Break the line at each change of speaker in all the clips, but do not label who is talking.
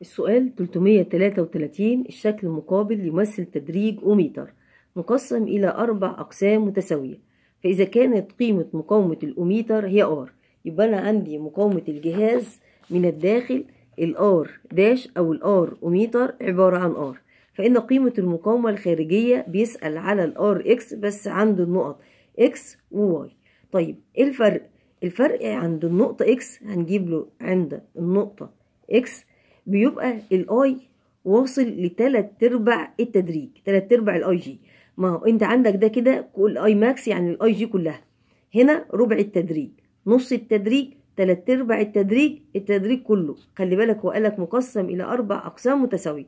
السؤال 333 الشكل المقابل يمثل تدريج أوميتر مقسم إلى أربع أقسام متساوية فإذا كانت قيمة مقاومة الأوميتر هي R يبقى أنا عندي مقاومة الجهاز من الداخل الار داش أو الار أوميتر عبارة عن R فإن قيمة المقاومة الخارجية بيسأل على الار إكس بس عند النقط إكس وواي طيب إيه الفرق؟ الفرق عند النقطة إكس هنجيب له عند النقطة إكس بيبقى الاي واصل لتلات ارباع التدريج تلات ارباع الاي جي ما هو انت عندك ده كده اي ماكس يعني الاي جي كلها هنا ربع التدريج نص التدريج تلات ارباع التدريج التدريج كله خلي بالك هو قالك مقسم الى اربع اقسام متساويه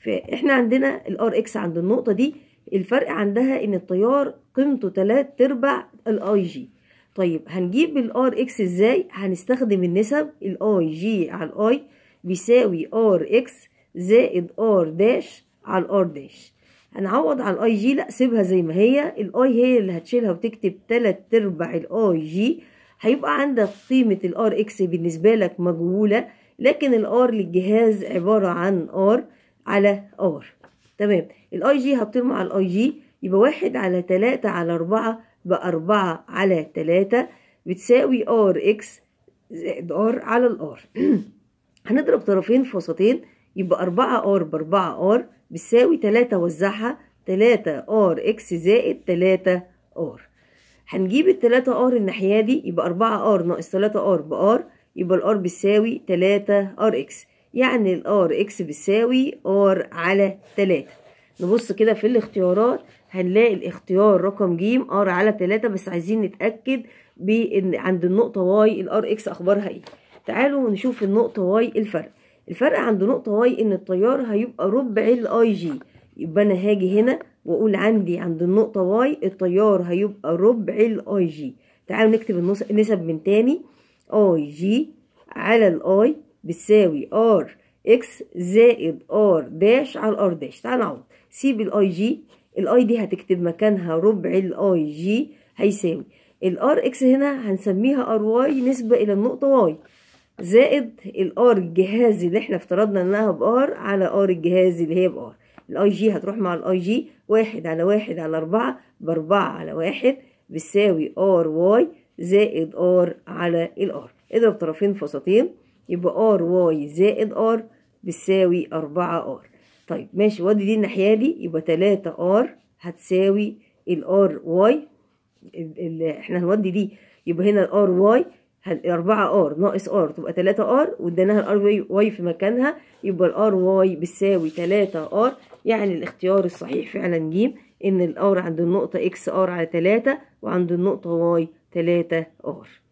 فاحنا عندنا الار اكس عند النقطه دي الفرق عندها ان التيار قيمته تلات ارباع الاي جي طيب هنجيب الار اكس ازاي هنستخدم النسب الاي جي على الاي بيساوي ار اكس زائد ار داش على الار داش هنعوض على الاي جي لا سيبها زي ما هي الاي هي اللي هتشيلها وتكتب تلات ارباع الاي جي هيبقى عندك قيمة الار اكس بالنسبة لك مجهولة لكن الار للجهاز عبارة عن ار على ار تمام الاي جي هتطير مع الاي جي يبقى واحد على تلاتة على اربعة باربعة على تلاتة بتساوي ار اكس زائد ار على الار هنضرب طرفين في وسطين يبقى أربعة ار بأربعة ار بتساوي تلاتة وزعها تلاتة ار اكس زائد تلاتة ار هنجيب التلاتة ار الناحية دي يبقى أربعة ار ناقص تلاتة ار بار يبقى الار بتساوي تلاتة ار اكس يعني الار اكس بتساوي ار على تلاتة نبص كده في الاختيارات هنلاقي الاختيار رقم ج ار على تلاتة بس عايزين نتأكد بان عند النقطة واي الار اكس اخبارها ايه تعالوا نشوف النقطة واي الفرق الفرق عند نقطة واي ان التيار هيبقى ربع الاي جي يبقى انا هاجي هنا واقول عندي عند النقطة واي التيار هيبقى ربع الاي جي تعالوا نكتب النسب من تاني اي جي على الاي بتساوي ار اكس زائد ار داش على ار داش تعالوا نعوض سيب الاي جي الاي دي هتكتب مكانها ربع الاي جي هيساوي الار اكس هنا هنسميها ار واي نسبة الى النقطة واي زائد الار الجهازي اللي احنا افترضنا انها بار على ار الجهازي اللي هي بار الاي جي هتروح مع الاي جي واحد على واحد على اربعة باربعة على واحد بتساوي ار واي زائد ار على الار اضرب طرفين فساتين يبقى ار واي زائد ار بتساوي اربعة ار طيب ماشي وادي دي الناحية دي يبقى تلاتة ار هتساوي الار واي اللي احنا هنودي دي يبقى هنا الار واي أربعة ار ناقص ار تبقى تلاتة ار واديناها الار واي في مكانها يبقى الار واي بتساوي تلاتة ار يعني الاختيار الصحيح فعلا ج ان الار عند النقطة اكس ار على تلاتة وعند النقطة واي تلاتة ار